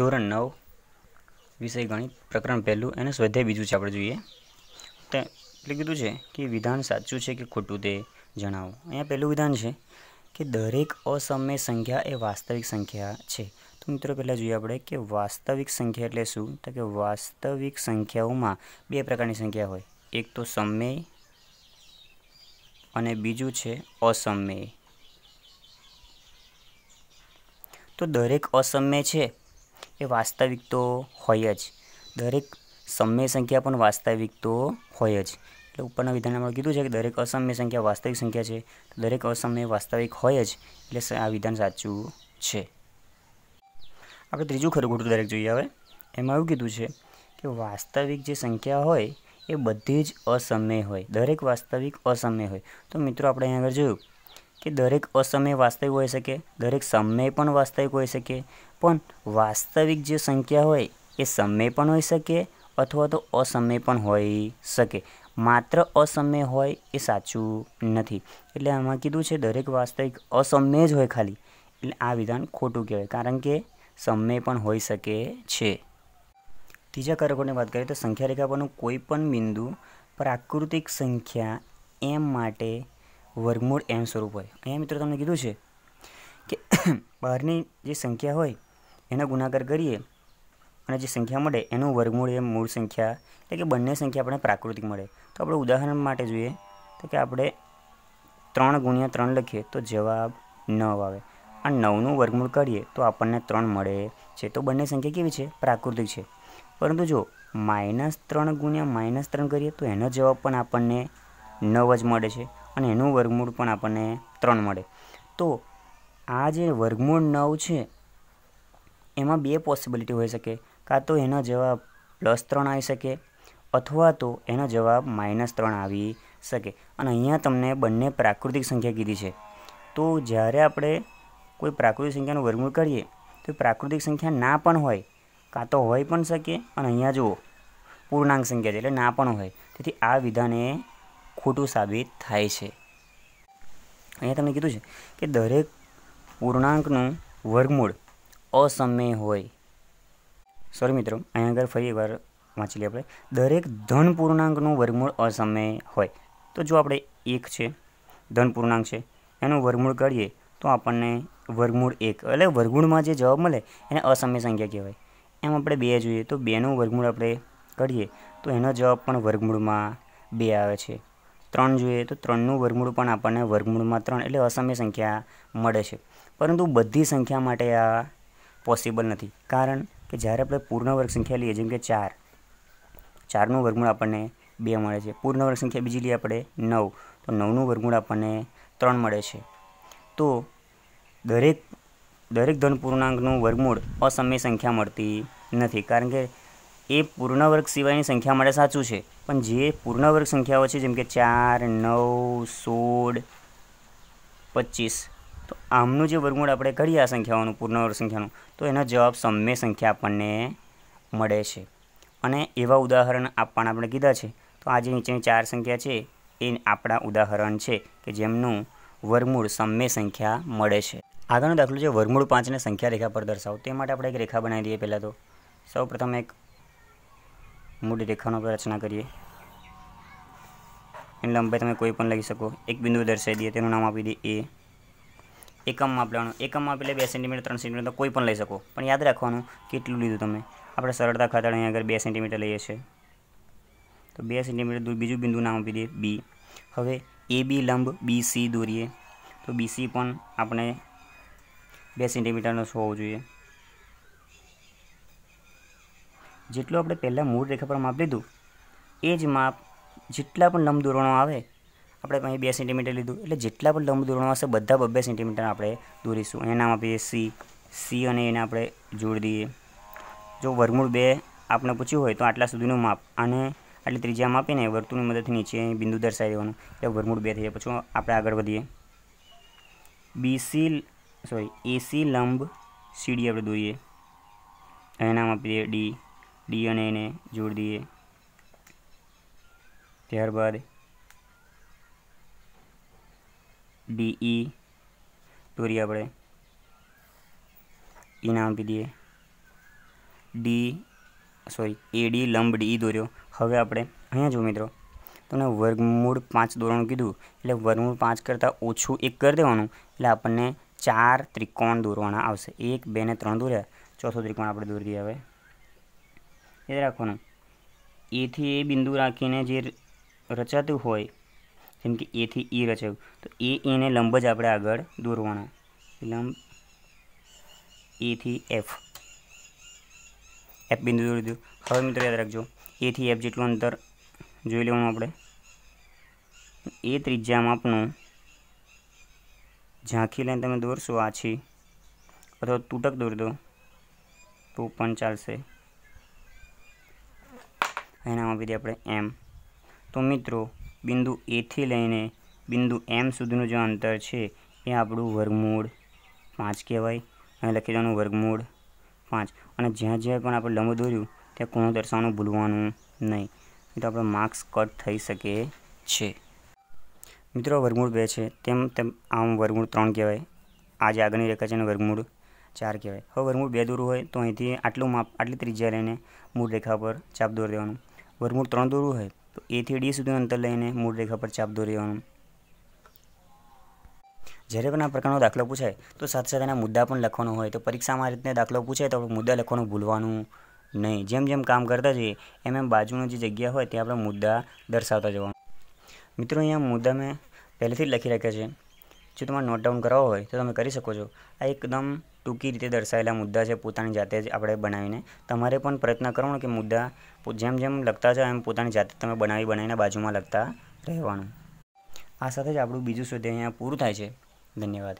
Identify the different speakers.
Speaker 1: ધોરણ નવ વિષય ગણિત પ્રકરણ પહેલું એને સ્વાધ્યાય બીજું છે આપણે જોઈએ તો એટલે કીધું છે કે વિધાન સાચું છે કે ખોટું તે જણાવો અહીંયા પહેલું વિધાન છે કે દરેક અસમય સંખ્યા એ વાસ્તવિક સંખ્યા છે તો મિત્રો પહેલાં જોઈએ આપણે કે વાસ્તવિક સંખ્યા એટલે શું તો કે વાસ્તવિક સંખ્યાઓમાં બે પ્રકારની સંખ્યા હોય એક તો સમય અને બીજું છે અસમય તો દરેક અસમય છે એ વાસ્તવિક તો હોય જ દરેક સમય સંખ્યા પણ વાસ્તવિક તો હોય જ એટલે ઉપરના વિધાનમાં કીધું છે કે દરેક અસમ્ય સંખ્યા વાસ્તવિક સંખ્યા છે દરેક અસમ્ય વાસ્તવિક હોય જ એટલે આ વિધાન સાચું છે આપણે ત્રીજું ખરું ખોટું દરેક જોઈએ હવે એમાં એવું કીધું છે કે વાસ્તવિક જે સંખ્યા હોય એ બધી જ અસમય હોય દરેક વાસ્તવિક અસમય હોય તો મિત્રો આપણે અહીંયા આગળ જોયું કે દરેક અસમય વાસ્તવિક હોઈ શકે દરેક સમય પણ વાસ્તવિક હોઈ શકે પણ વાસ્તવિક જે સંખ્યા હોય એ સમય પણ હોઈ શકે અથવા તો અસમય પણ હોઈ શકે માત્ર અસમય હોય એ સાચું નથી એટલે આમાં કીધું છે દરેક વાસ્તવિક અસમય જ હોય ખાલી એટલે આ વિધાન ખોટું કહેવાય કારણ કે સમય પણ હોઈ શકે છે ત્રીજા કારકોની વાત કરીએ તો સંખ્યા રેખા પરનું કોઈ પણ બિંદુ પ્રાકૃતિક સંખ્યા એમ માટે વર્ગમૂળ એમ સ્વરૂપ હોય અહીંયા મિત્રો તમને કીધું છે કે બહારની જે સંખ્યા હોય એનો ગુણાકાર કરીએ અને જે સંખ્યા મળે એનું વર્ગમૂળ એ મૂળ સંખ્યા એટલે કે બંને સંખ્યા આપણે પ્રાકૃતિક મળે તો આપણે ઉદાહરણ માટે જોઈએ તો કે આપણે ત્રણ ગુણ્યા ત્રણ લખીએ તો જવાબ નવ આવે આ નવનું વર્ગમૂળ કરીએ તો આપણને ત્રણ મળે છે તો બંને સંખ્યા કેવી છે પ્રાકૃતિક છે પરંતુ જો માઇનસ ત્રણ ગુણ્યા માઇનસ ત્રણ કરીએ તો એનો જવાબ પણ આપણને નવ જ મળે છે અને એનું વર્ગમૂળ પણ આપણને ત્રણ મળે તો આ જે વર્ગમૂળ નવ છે એમાં બે પોસિબિલિટી હોઈ શકે કાં તો એનો જવાબ પ્લસ ત્રણ આવી શકે અથવા તો એનો જવાબ માઇનસ ત્રણ આવી શકે અને અહીંયા તમને બંને પ્રાકૃતિક સંખ્યા કીધી છે તો જ્યારે આપણે કોઈ પ્રાકૃતિક સંખ્યાનું વર્ગમૂળ કરીએ તો પ્રાકૃતિક સંખ્યા ના પણ હોય કાં તો હોય પણ શકે અને અહીંયા જુઓ પૂર્ણાંક સંખ્યા છે એટલે ના પણ હોય તેથી આ વિધાન એ ખોટું સાબિત થાય છે અહીંયા તમને કીધું છે કે દરેક પૂર્ણાંકનું વર્ગમૂળ અસમય હોય સોરી મિત્રો અહીંયા આગળ ફરી એકવાર વાંચી લઈએ આપણે દરેક ધન પૂર્ણાંકનું વર્ગમૂળ અસમય હોય તો જો આપણે એક છે ધન પૂર્ણાંક છે એનું વર્ગમૂળ કરીએ તો આપણને વર્ગમૂળ એક એટલે વર્ગમૂળમાં જે જવાબ મળે એને અસમય સંખ્યા કહેવાય એમ આપણે બે જોઈએ તો બેનું વર્ગમૂળ આપણે કરીએ તો એનો જવાબ પણ વર્ગમૂળમાં બે આવે છે ત્રણ જોઈએ તો ત્રણનું વર્ગમૂળ પણ આપણને વર્ગમૂળમાં ત્રણ એટલે અસમય સંખ્યા મળે છે પરંતુ બધી સંખ્યા માટે આ પોસિબલ નથી કારણ કે જ્યારે આપણે પૂર્ણ વર્ગ સંખ્યા લઈએ જેમ કે ચાર ચારનું વર્ગમૂળ આપણને બે મળે છે પૂર્ણવર્ગ સંખ્યા બીજી લઈએ આપણે નવ તો નવનું વર્ગમૂળ આપણને ત્રણ મળે છે તો દરેક દરેક ધન પૂર્ણાંકનું વર્ગમૂળ અસમય સંખ્યા મળતી નથી કારણ કે એ પૂર્ણ વર્ગ સિવાયની સંખ્યા માટે સાચું છે પણ જે પૂર્ણ વર્ગ સંખ્યાઓ છે જેમ કે ચાર નવ સોળ પચીસ તો આમનું જે વર્ગમૂળ આપણે કરીએ આ સંખ્યાઓનું પૂર્ણવર્ગ સંખ્યાનું તો એનો જવાબ સમ્ય સંખ્યા આપણને મળે છે અને એવા ઉદાહરણ આપવાના આપણે કીધા છે તો આ જે નીચેની ચાર સંખ્યા છે એ આપણા ઉદાહરણ છે કે જેમનું વર્ગમૂળ સમ્ય સંખ્યા મળે છે આગળનો દાખલો છે વર્ગમૂળ પાંચને સંખ્યા રેખા પર દર્શાવો તે માટે આપણે એક રેખા બનાવી દઈએ પહેલાં તો સૌ પ્રથમ એક મૂળ રેખાનો રચના કરીએ એની લંબાઈ તમે કોઈ પણ લઈ શકો એક બિંદુ દર્શાવી દઈએ તેનું નામ આપી દઈએ એ એકમ માપ લેવાનું એકમ માપ એટલે બે સેન્ટીમીટર ત્રણ સેન્ટીમીટર કોઈ પણ લઈ શકો પણ યાદ રાખવાનું કેટલું લીધું તમે આપણે સરળતા ખાતર અહીંયા આગળ બે સેન્ટીમીટર લઈએ છીએ તો બે સેન્ટીમીટર દૂર બીજું બિંદુ નામ આપી દઈએ બી હવે એ બી લંબ બી સી દોરીએ તો બી સી પણ આપણે બે સેન્ટીમીટરનો હોવો જોઈએ જેટલું આપણે પહેલાં મૂળ રેખા પર માપ લીધું એ જ માપ જેટલા પણ લંબ દોરણો આવે આપણે અહીં બે સેન્ટીમીટર લીધું એટલે જેટલા પણ લંબ ધોરણો હશે બધા બબ્બે સેન્ટીમીટર આપણે દોરીશું એને નામ આપીએ સી સી અને એને આપણે જોડી દઈએ જો વરમૂળ બે આપણે પૂછ્યું હોય તો આટલા સુધીનું માપ અને આટલી ત્રીજા માપીને વર્તુળની મદદથી નીચે બિંદુ દર્શાવી દેવાનું એટલે વર્ગમૂળ બે થઈ જાય પછી આપણે આગળ વધીએ બીસી સોરી એસી લંબ સીડી આપણે દોરીએ એને નામ આપી ડી ડી અને એને જોડી દઈએ ત્યારબાદ ડી ઈ દોરીએ આપણે ઈના આપી દઈએ ડી સોરી એ ડી લંબ ડી દોર્યો હવે આપણે અહીંયા જો મિત્રો તમને વર્ગમૂળ પાંચ દોરવાનું કીધું એટલે વર્ગમૂળ પાંચ કરતાં ઓછું એક કરી દેવાનું એટલે આપણને ચાર ત્રિકોણ દોરવાના આવશે એક બે ને ત્રણ દોર્યા ચોથો ત્રિકોણ આપણે દોરી દઈએ હવે એ રાખવાનું એથી એ બિંદુ રાખીને જે રચાતું હોય જેમ કે એથી ઈ રચાયું તો એ એને લંબ જ આપણે આગળ દોરવાના લંબ એથી એફ એફ બિંદુ દોરી દીધું હવે મિત્રો યાદ રાખજો એથી એફ જેટલું અંતર જોઈ લેવાનું આપણે એ ત્રિજ્યામાં આપણું ઝાંખી લાઈન તમે દોરશો આછી અથવા તૂટક દોરી દો તો પણ ચાલશે એના આપી દઈએ આપણે એમ તો મિત્રો બિંદુ એથી લઈને બિંદુ એમ સુધીનું જે અંતર છે એ આપણું વર્ગમૂળ પાંચ કહેવાય અને લખી દેવાનું વર્ગમૂળ પાંચ અને જ્યાં જ્યાં પણ આપણે લંબ દોર્યું ત્યાં ખૂણો દર્શાવવાનું ભૂલવાનું નહીં તો આપણે માર્ક્સ કટ થઈ શકે છે મિત્રો વર્ગમૂળ બે છે તેમ તેમ આમ વર્ગમૂળ ત્રણ કહેવાય આ જે આગળની રેખા છે એને વર્ગમૂળ ચાર કહેવાય હવે વર્ગમૂળ બે દોરું હોય તો અહીંથી આટલું માપ આટલી ત્રિજ્યા લઈને મૂળ રેખા પર ચાપ દોરી દેવાનું વર્ગમૂળ ત્રણ દોરું હોય તો એથી ડી સુધીનું અંતર લઈને મૂળ રેખા પર ચાપ દોરી લેવાનું જ્યારે પણ આ પ્રકારનો દાખલો પૂછાય તો સાથે સાથે એના મુદ્દા પણ લખવાનો હોય તો પરીક્ષામાં આ રીતના દાખલો પૂછાય તો આપણે મુદ્દા લખવાનું ભૂલવાનું નહીં જેમ જેમ કામ કરતા જઈએ એમ એમ બાજુનો જે જગ્યા હોય ત્યાં આપણે મુદ્દા દર્શાવતા જવાનું મિત્રો અહીંયા મુદ્દા મેં પહેલેથી જ લખી રાખ્યા છે જો તમારે નોટ ડાઉન કરવા હોય તો તમે કરી શકો છો આ એકદમ ટૂંકી રીતે દર્શાવેલા મુદ્દા છે પોતાની જાતે જ આપણે બનાવીને તમારે પણ પ્રયત્ન કરવાનો કે મુદ્દા જેમ જેમ લખતા જાઓ એમ પોતાની જાતે તમે બનાવી બનાવીને બાજુમાં લખતા રહેવાનું આ સાથે જ આપણું બીજું સ્વાધ્યાય અહીંયા પૂરું થાય છે ધન્યવાદ